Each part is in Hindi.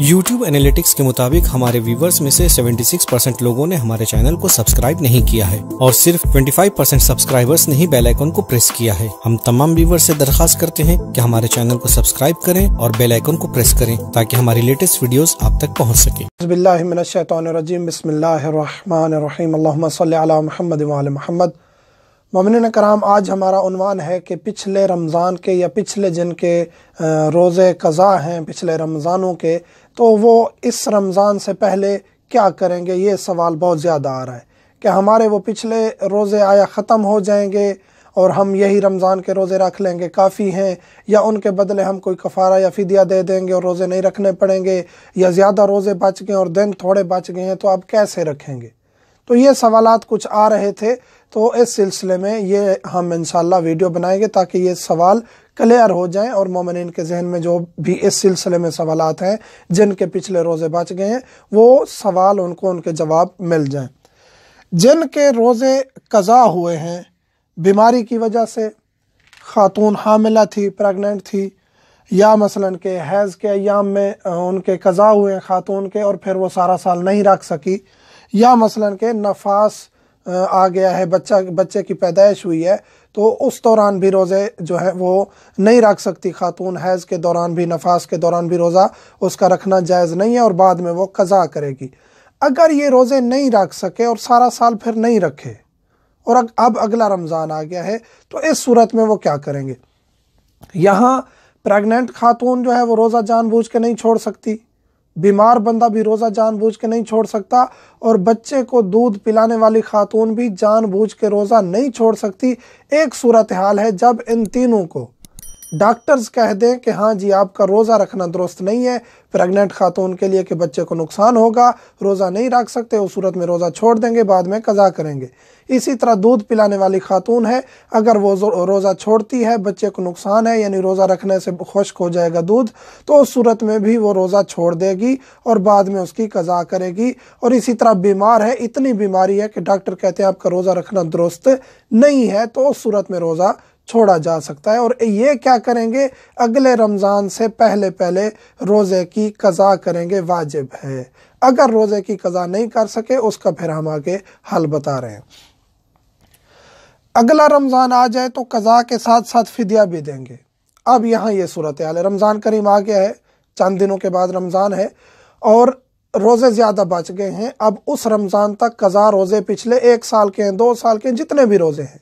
YouTube एनालिटिक्स के मुताबिक हमारे व्यूवर्स में से 76 लोगों ने हमारे चैनल को सब्सक्राइब नहीं किया है और सिर्फ 25 सब्सक्राइबर्स ने ही बेल आइकन को प्रेस किया है हम तमाम व्यूवर्स से दरखास्त करते हैं कि हमारे चैनल को सब्सक्राइब करें और बेल आइकन को प्रेस करें ताकि हमारी लेटेस्ट वीडियोस आप तक पहुंच सके मोहम्मद ममिन कराम आज हमारा उनवान है कि पिछले रमज़ान के या पिछले जिनके रोज़े कज़ा हैं पिछले रमज़ानों के तो वो इस रमज़ान से पहले क्या करेंगे ये सवाल बहुत ज़्यादा आ रहा है कि हमारे वो पिछले रोज़े आया ख़त्म हो जाएंगे और हम यही रमज़ान के रोज़े रख लेंगे काफ़ी हैं या उनके बदले हम कोई कफ़ारा या फ़िदिया दे देंगे और रोज़े नहीं रखने पड़ेंगे या ज़्यादा रोज़े बच गए और दिन थोड़े बच गए हैं तो आप कैसे रखेंगे तो ये सवाल कुछ आ रहे थे तो इस सिलसिले में ये हम इन वीडियो बनाएंगे ताकि ये सवाल क्लियर हो जाएं और मोमिन के जहन में जो भी इस सिलसिले में सवाल हैं जिनके पिछले रोज़े बच गए हैं वो सवाल उनको उनके जवाब मिल जाएं जिनके रोज़े कज़ा हुए हैं बीमारी की वजह से खातून हामिला थी प्रेगनेंट थी या मसलन के हैज़ के अयाम में उनके कज़ा हुए हैं खातून के और फिर वो सारा साल नहीं रख सकी या मसलन के नफास आ गया है बच्चा बच्चे की पैदाइश हुई है तो उस दौरान भी रोज़े जो है वो नहीं रख सकती खातून हैज़ के दौरान भी नफास के दौरान भी रोज़ा उसका रखना जायज़ नहीं है और बाद में वो कज़ा करेगी अगर ये रोज़े नहीं रख सके और सारा साल फिर नहीं रखे और अब अगला रमज़ान आ गया है तो इस सूरत में वो क्या करेंगे यहाँ प्रेगनेंट खातून जो है वो रोज़ा जानबूझ के नहीं छोड़ सकती बीमार बंदा भी रोज़ा जानबूझ के नहीं छोड़ सकता और बच्चे को दूध पिलाने वाली खातून भी जानबूझ के रोज़ा नहीं छोड़ सकती एक सूरत हाल है जब इन तीनों को डॉक्टर्स कह दें कि हाँ जी आपका रोज़ा रखना दुरुस्त नहीं है प्रेग्नेंट खातून के लिए कि बच्चे को नुकसान होगा रोज़ा नहीं रख सकते उस सूरत में रोज़ा छोड़ देंगे बाद में कज़ा करेंगे इसी तरह दूध पिलाने वाली खातून है अगर वो रोज़ा छोड़ती है बच्चे को नुकसान है यानी रोज़ा रखने से खुश्क हो जाएगा दूध तो उस सूरत में भी वो रोज़ा छोड़ देगी और बाद में उसकी कज़ा करेगी और इसी तरह बीमार है इतनी बीमारी है कि डॉक्टर कहते हैं आपका रोज़ा रखना दुरुस्त नहीं है तो उस सूरत में रोज़ा छोड़ा जा सकता है और ये क्या करेंगे अगले रमज़ान से पहले पहले रोज़े की कज़ा करेंगे वाजिब है अगर रोज़े की कज़ा नहीं कर सके उसका फिर हम आगे हल बता रहे हैं अगला रमज़ान आ जाए तो कज़ा के साथ साथ फ़िदिया भी देंगे अब यहाँ ये सूरत हाल है रमज़ान करीम आ गया है चंद दिनों के बाद रमज़ान है और रोज़े ज़्यादा बच गए हैं अब उस रमज़ान तक कज़ा रोज़े पिछले एक साल के हैं दो साल के हैं जितने भी रोज़े हैं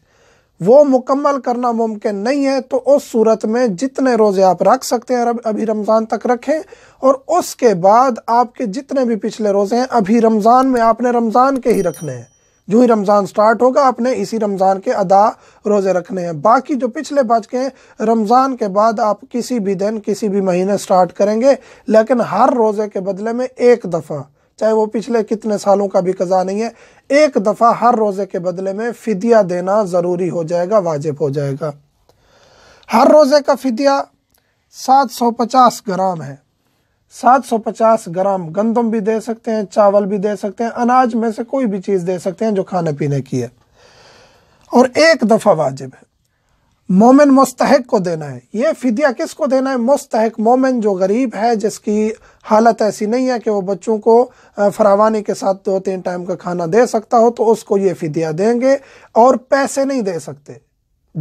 वो मुकम्मल करना मुमकिन नहीं है तो उस सूरत में जितने रोज़े आप रख सकते हैं अभी रमज़ान तक रखें और उसके बाद आपके जितने भी पिछले रोज़े हैं अभी रमज़ान में आपने रमज़ान के ही रखने हैं जो ही रमज़ान स्टार्ट होगा आपने इसी रमज़ान के अदा रोज़े रखने हैं बाकी जो पिछले बच के रमज़ान के बाद आप किसी भी दिन किसी भी महीने स्टार्ट करेंगे लेकिन हर रोज़े के बदले में एक दफ़ा चाहे वो पिछले कितने सालों का भी कज़ा नहीं है एक दफ़ा हर रोज़े के बदले में फ़िदिया देना ज़रूरी हो जाएगा वाजिब हो जाएगा हर रोज़े का फ़िदिया 750 ग्राम है 750 ग्राम गंदम भी दे सकते हैं चावल भी दे सकते हैं अनाज में से कोई भी चीज़ दे सकते हैं जो खाने पीने की है और एक दफ़ा वाजिब है मोमिन मुस्तक को देना है ये फिदिया को देना है मुस्तक मोमिन जो गरीब है जिसकी हालत ऐसी नहीं है कि वो बच्चों को फरावानी के साथ दो तीन टाइम का खाना दे सकता हो तो उसको ये फिदिया देंगे और पैसे नहीं दे सकते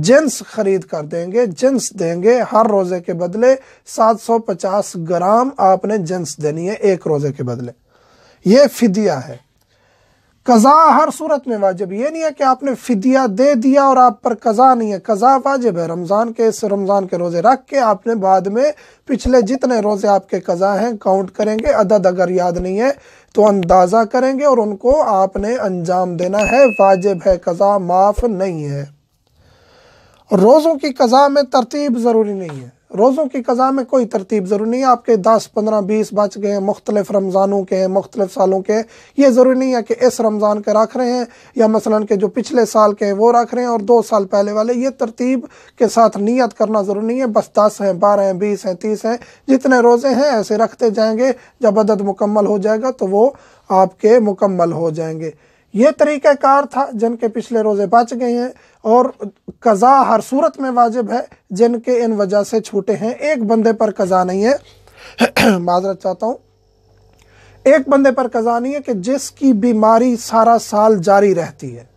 जिन्स खरीद कर देंगे जिन्स देंगे हर रोज़े के बदले 750 ग्राम आपने जिन्स देनी है एक रोज़े के बदले ये फिदिया है कज़ा हर सूरत में वाजिब ये नहीं है कि आपने फिदिया दे दिया और आप पर कज़ा नहीं है कज़ा वाजिब है रमज़ान के इस रमज़ान के रोज़े रख के आपने बाद में पिछले जितने रोज़े आपके कज़ा हैं काउंट करेंगे अदद अगर याद नहीं है तो अंदाज़ा करेंगे और उनको आपने अंजाम देना है वाजिब है कज़ा माफ़ नहीं है रोज़ों की कज़ा में तरतीब ज़रूरी नहीं है रोज़ों की कज़ा में कोई तरतीब ज़रूरी नहीं है आपके दस पंद्रह बीस बच गए हैं मुख्तलिफ रमज़ानों के हैं मुख्तलिफ सालों के ये ज़रूरी नहीं है कि इस रमज़ान के रख रहे हैं या मसलन के जो पिछले साल के हैं वो रख रहे हैं और दो साल पहले वाले ये तरतीब के साथ नीयत करना ज़रूरी नहीं है बस दस हैं बारह हैं बीस हैं तीस हैं जितने रोज़े हैं ऐसे रखते जाएँगे जब अदद मुकम्मल हो जाएगा तो वो आपके मुकम्मल हो जाएंगे ये तरीक़ाकार था जिनके पिछले रोज़े बच गए हैं और कज़ा हर सूरत में वाजिब है जिनके इन वजह से छूटे हैं एक बंदे पर कज़ा नहीं है माजरत चाहता हूँ एक बंदे पर कज़ा नहीं है कि जिसकी बीमारी सारा साल जारी रहती है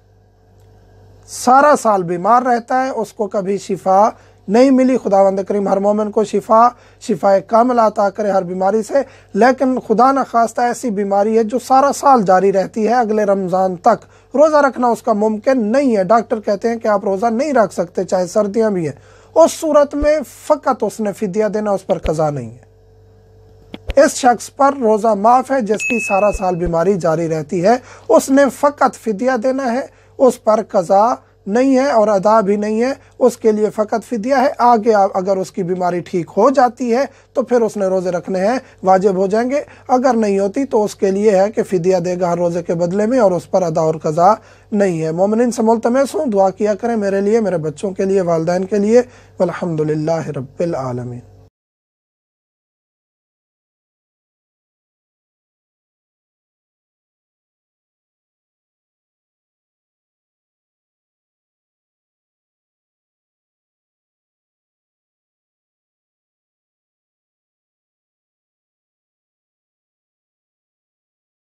सारा साल बीमार रहता है उसको कभी शिफा नहीं मिली खुदा वंद करीम हर मोमिन को शिफा शिफा कामिल अता करे हर बीमारी से लेकिन खुदा न खास्ता ऐसी बीमारी है जो सारा साल जारी रहती है अगले रमज़ान तक रोज़ा रखना उसका मुमकिन नहीं है डॉक्टर कहते हैं कि आप रोज़ा नहीं रख सकते चाहे सर्दियाँ भी हैं उस सूरत में फ़कत उसने फिदिया देना उस पर कज़ा नहीं है इस शख्स पर रोज़ा माफ़ है जिसकी सारा साल बीमारी जारी रहती है उसने फ़कत फिदिया देना है उस पर कज़ा नहीं है और अदा भी नहीं है उसके लिए फ़कत फिदिया है आगे अगर उसकी बीमारी ठीक हो जाती है तो फिर उसने रोज़े रखने हैं वाजिब हो जाएंगे अगर नहीं होती तो उसके लिए है कि फ़दिया देगा हर रोज़े के बदले में और उस पर अदा और कज़ा नहीं है मोमिन से मुलतमस हूँ दुआ किया करें मेरे लिए मेरे बच्चों के लिए वालदेन के लिए अलहमदिल्ला रबालमीन